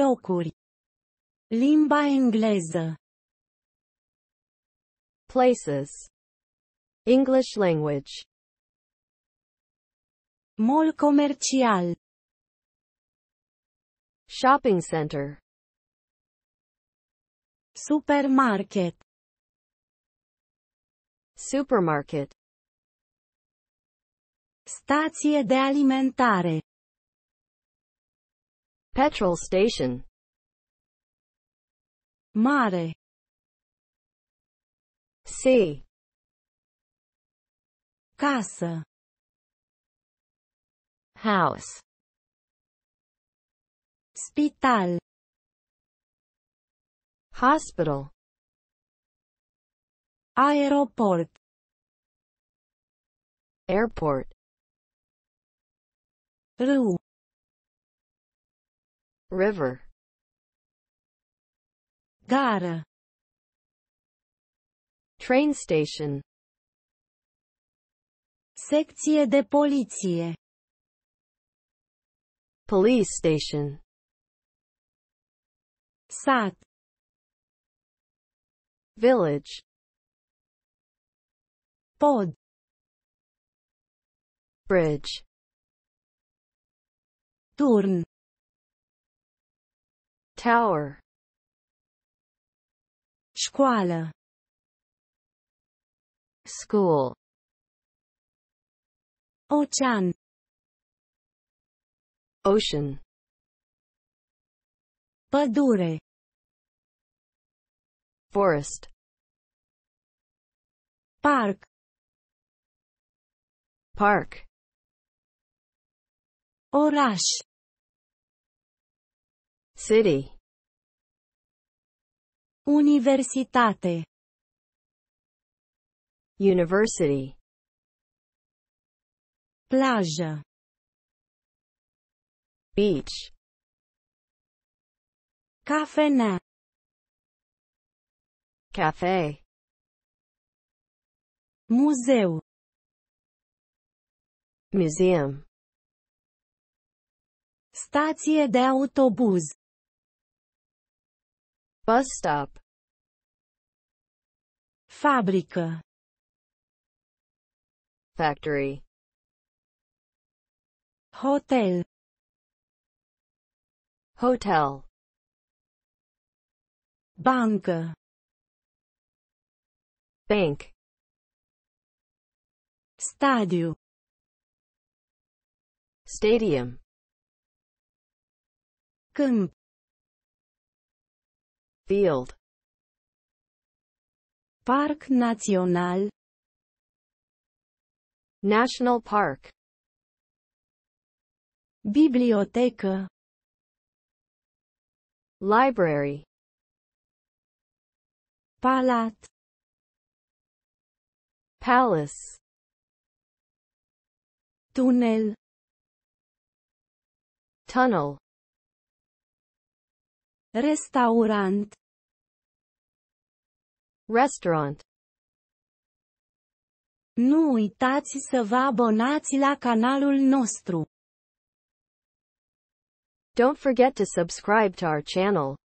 Locuri. Limba engleză. Places. English language. Mall comercial. Shopping center. Supermarket. Supermarket. Stație de alimentare. Petrol station. Mare. Sea. Casa. House. Spital. Hospital. Aeroport. Airport. Râu river Gara train station secție de poliție police station sat village pod bridge turn Tower Scuola School Ocean Ocean Pădure Forest Park Park Oraș City. Universitate. University. Plajă. Beach. Cafenea. Cafe. Muzeu. Museum. Stație de autobuz. Bus stop. Fábrica. Factory. Hotel. Hotel. Banca. Bank. Stadio. Stadium. Camp. Field. Parc National. National Park. Bibliotecă. Library. Palat. Palace. tunnel, Tunnel. Restaurant. Restaurant. Nu uitați să vă abonați la canalul nostru. Don't forget to subscribe to our channel.